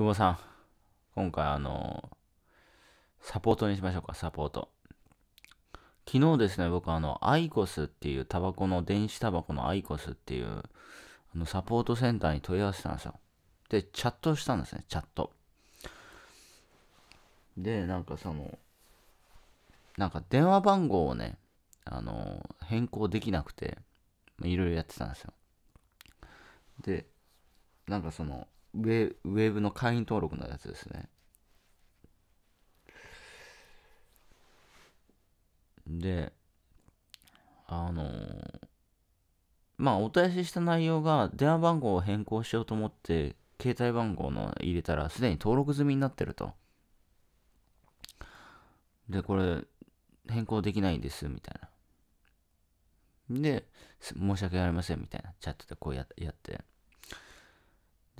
久保さん、今回あの、サポートにしましょうか、サポート。昨日ですね、僕あの、アイコスっていうタバコの、電子タバコのアイコスっていう、あの、サポートセンターに問い合わせたんですよ。で、チャットしたんですね、チャット。で、なんかその、なんか電話番号をね、あの、変更できなくて、いろいろやってたんですよ。で、なんかその、ウェウェブの会員登録のやつですね。で、あのー、まあ、お返しした内容が、電話番号を変更しようと思って、携帯番号の入れたら、すでに登録済みになってると。で、これ、変更できないんです、みたいな。で、申し訳ありません、みたいな、チャットでこうややって。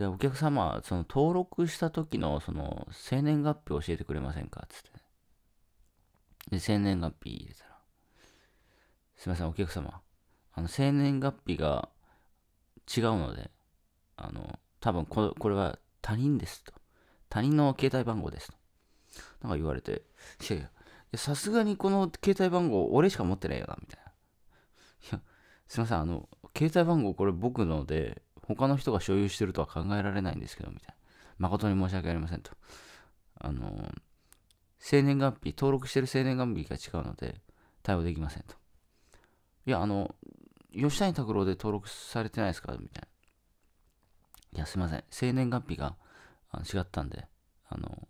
で、お客様、その登録した時のその生年月日を教えてくれませんかつって。で、生年月日入れたら、すいません、お客様、あの、生年月日が違うので、あの、多分ここれは他人ですと。他人の携帯番号ですと。なんか言われて、いやいや、さすがにこの携帯番号俺しか持ってないよな、みたいな。いや、すいません、あの、携帯番号これ僕ので、他の人が所有してるとは考えられないんですけど、みたいな。誠に申し訳ありませんと。あの、生年月日、登録してる生年月日が違うので、対応できませんと。いや、あの、吉谷拓郎で登録されてないですかみたいな。いや、すいません。生年月日が違ったんで、あの、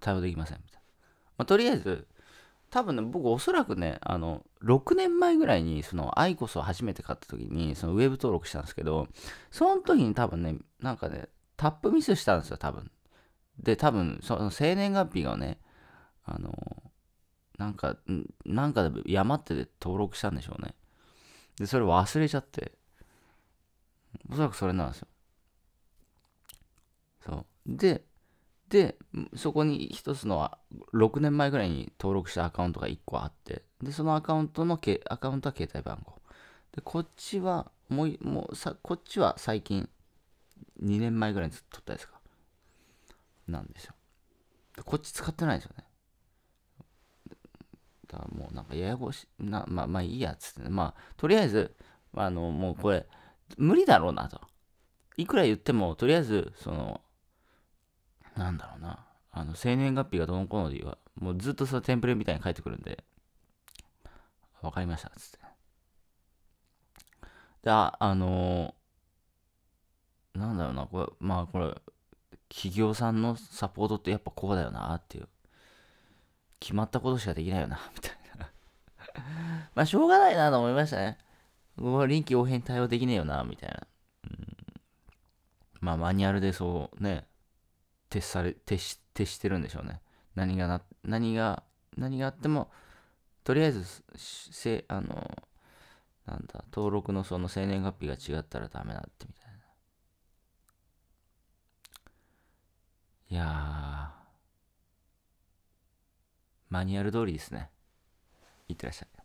対応できません。みたいな。まあ、とりあえず、多分ね、僕おそらくね、あの、6年前ぐらいに、その、アイコスを初めて買った時に、そのウェブ登録したんですけど、その時に多分ね、なんかね、タップミスしたんですよ、多分。で、多分、その生年月日がね、あの、なんか、なんかで山ってで登録したんでしょうね。で、それ忘れちゃって、おそらくそれなんですよ。そう。で、でそこに一つのは6年前ぐらいに登録したアカウントが1個あってでそのアカウントのけアカウントは携帯番号でこっちはもうもうさこっちは最近2年前ぐらいに取ったやつかなんですよこっち使ってないですよねだからもうなんかややこしなまあまあいいやつって、ね、まあとりあえずあのもうこれ無理だろうなといくら言ってもとりあえずそのなんだろうな、あの、生年月日がどのこうので言もうずっとそのテンプレみたいに返ってくるんで、わかりました、つって。で、あ、あのー、なんだろうな、これ、まあこれ、企業さんのサポートってやっぱこうだよな、っていう。決まったことしかできないよな、みたいな まあ、しょうがないなと思いましたね。僕は臨機応変に対応できねえよな、みたいな。うん、まあ、マニュアルでそうね、徹され徹し徹してるんでしょうね何がな何が何があってもとりあえずせあのなんだ登録のその生年月日が違ったらダメだってみたいないやマニュアル通りですねいってらっしゃい